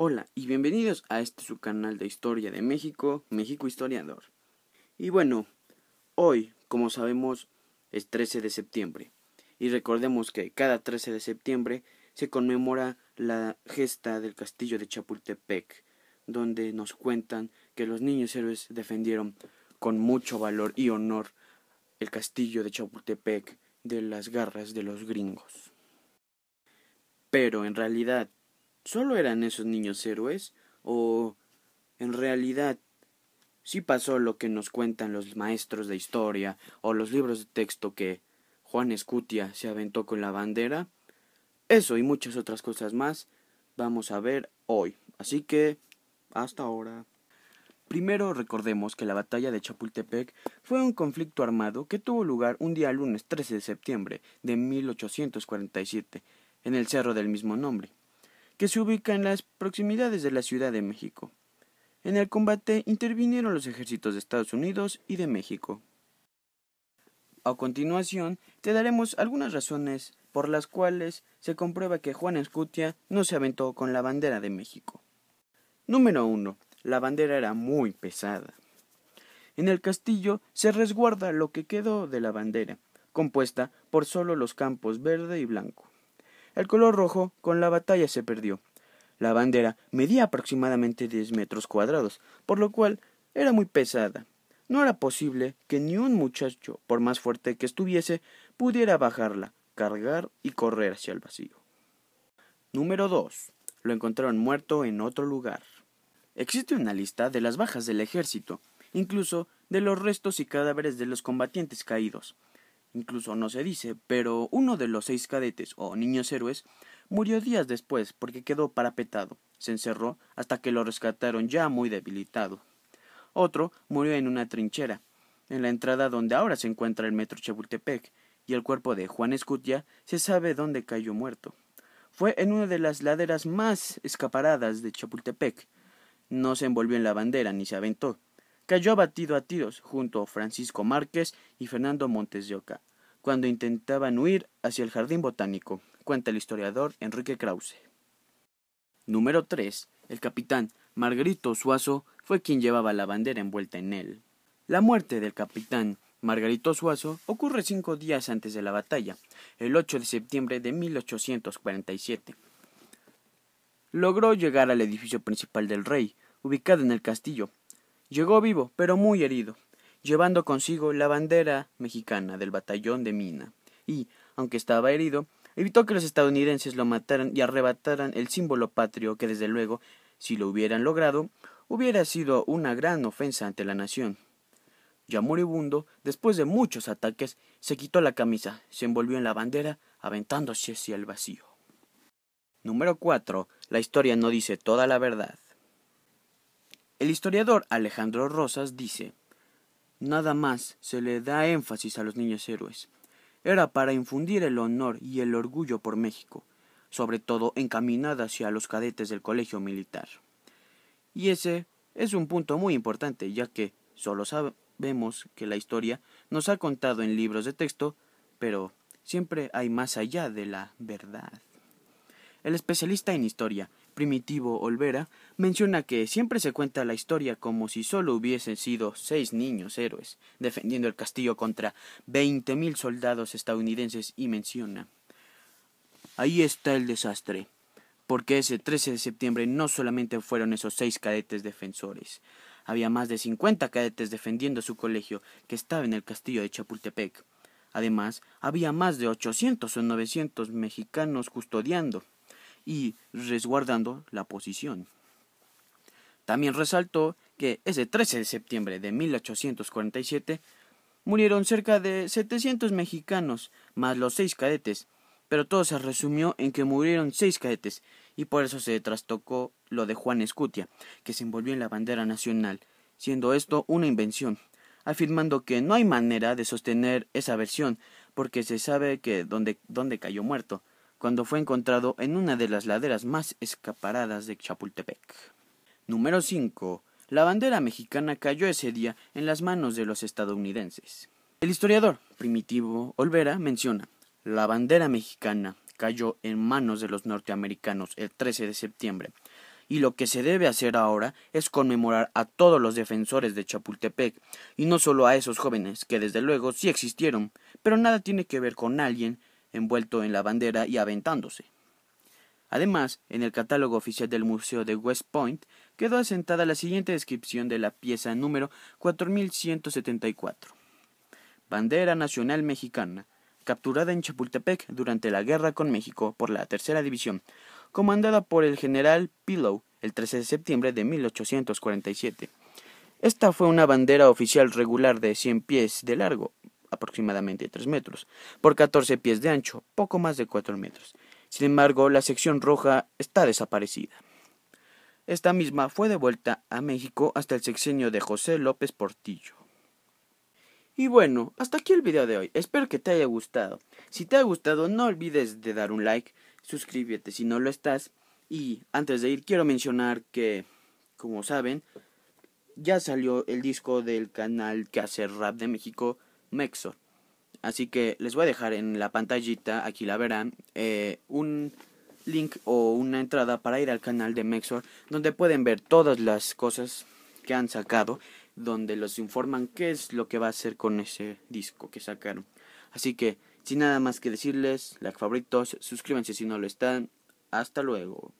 Hola y bienvenidos a este su canal de historia de México, México Historiador. Y bueno, hoy, como sabemos, es 13 de septiembre. Y recordemos que cada 13 de septiembre se conmemora la gesta del castillo de Chapultepec, donde nos cuentan que los niños héroes defendieron con mucho valor y honor el castillo de Chapultepec de las garras de los gringos. Pero en realidad ¿Solo eran esos niños héroes? ¿O en realidad sí pasó lo que nos cuentan los maestros de historia o los libros de texto que Juan Escutia se aventó con la bandera? Eso y muchas otras cosas más vamos a ver hoy. Así que, hasta ahora. Primero recordemos que la batalla de Chapultepec fue un conflicto armado que tuvo lugar un día lunes 13 de septiembre de 1847 en el cerro del mismo nombre que se ubica en las proximidades de la Ciudad de México. En el combate intervinieron los ejércitos de Estados Unidos y de México. A continuación, te daremos algunas razones por las cuales se comprueba que Juan Escutia no se aventó con la bandera de México. Número 1. La bandera era muy pesada. En el castillo se resguarda lo que quedó de la bandera, compuesta por solo los campos verde y blanco. El color rojo con la batalla se perdió. La bandera medía aproximadamente 10 metros cuadrados, por lo cual era muy pesada. No era posible que ni un muchacho, por más fuerte que estuviese, pudiera bajarla, cargar y correr hacia el vacío. Número 2. Lo encontraron muerto en otro lugar. Existe una lista de las bajas del ejército, incluso de los restos y cadáveres de los combatientes caídos incluso no se dice, pero uno de los seis cadetes o niños héroes murió días después porque quedó parapetado, se encerró hasta que lo rescataron ya muy debilitado. Otro murió en una trinchera, en la entrada donde ahora se encuentra el metro Chapultepec, y el cuerpo de Juan Escutia se sabe dónde cayó muerto. Fue en una de las laderas más escaparadas de Chapultepec. No se envolvió en la bandera ni se aventó. Cayó abatido a tiros junto a Francisco Márquez y Fernando Montes de Oca, cuando intentaban huir hacia el jardín botánico, cuenta el historiador Enrique Krause. Número 3. El capitán Margarito Suazo fue quien llevaba la bandera envuelta en él. La muerte del capitán Margarito Suazo ocurre cinco días antes de la batalla, el 8 de septiembre de 1847. Logró llegar al edificio principal del rey, ubicado en el castillo. Llegó vivo, pero muy herido, llevando consigo la bandera mexicana del batallón de Mina, y, aunque estaba herido, evitó que los estadounidenses lo mataran y arrebataran el símbolo patrio que desde luego, si lo hubieran logrado, hubiera sido una gran ofensa ante la nación. Ya moribundo, después de muchos ataques, se quitó la camisa, se envolvió en la bandera, aventándose hacia el vacío. Número 4. La historia no dice toda la verdad. El historiador Alejandro Rosas dice Nada más se le da énfasis a los niños héroes. Era para infundir el honor y el orgullo por México, sobre todo encaminada hacia los cadetes del colegio militar. Y ese es un punto muy importante, ya que solo sabemos que la historia nos ha contado en libros de texto, pero siempre hay más allá de la verdad. El especialista en historia, Primitivo Olvera menciona que siempre se cuenta la historia como si solo hubiesen sido seis niños héroes defendiendo el castillo contra veinte mil soldados estadounidenses y menciona Ahí está el desastre, porque ese 13 de septiembre no solamente fueron esos seis cadetes defensores, había más de cincuenta cadetes defendiendo su colegio que estaba en el castillo de Chapultepec. Además, había más de ochocientos o novecientos mexicanos custodiando y resguardando la posición. También resaltó que ese 13 de septiembre de 1847 murieron cerca de 700 mexicanos, más los seis cadetes, pero todo se resumió en que murieron seis cadetes, y por eso se trastocó lo de Juan Escutia, que se envolvió en la bandera nacional, siendo esto una invención, afirmando que no hay manera de sostener esa versión, porque se sabe que donde cayó muerto, cuando fue encontrado en una de las laderas más escaparadas de Chapultepec. Número 5. La bandera mexicana cayó ese día en las manos de los estadounidenses. El historiador Primitivo Olvera menciona, la bandera mexicana cayó en manos de los norteamericanos el 13 de septiembre, y lo que se debe hacer ahora es conmemorar a todos los defensores de Chapultepec, y no solo a esos jóvenes, que desde luego sí existieron, pero nada tiene que ver con alguien envuelto en la bandera y aventándose. Además, en el catálogo oficial del Museo de West Point quedó asentada la siguiente descripción de la pieza número 4174. Bandera Nacional Mexicana, capturada en Chapultepec durante la guerra con México por la Tercera División, comandada por el general Pillow el 13 de septiembre de 1847. Esta fue una bandera oficial regular de 100 pies de largo, aproximadamente 3 metros, por 14 pies de ancho, poco más de 4 metros. Sin embargo, la sección roja está desaparecida. Esta misma fue devuelta a México hasta el sexenio de José López Portillo. Y bueno, hasta aquí el video de hoy. Espero que te haya gustado. Si te ha gustado, no olvides de dar un like, suscríbete si no lo estás. Y antes de ir, quiero mencionar que, como saben, ya salió el disco del canal que hace rap de México Mexor. Así que les voy a dejar en la pantallita, aquí la verán, eh, un link o una entrada para ir al canal de Mexor, donde pueden ver todas las cosas que han sacado, donde los informan qué es lo que va a hacer con ese disco que sacaron. Así que, sin nada más que decirles, like favoritos, suscríbanse si no lo están. Hasta luego.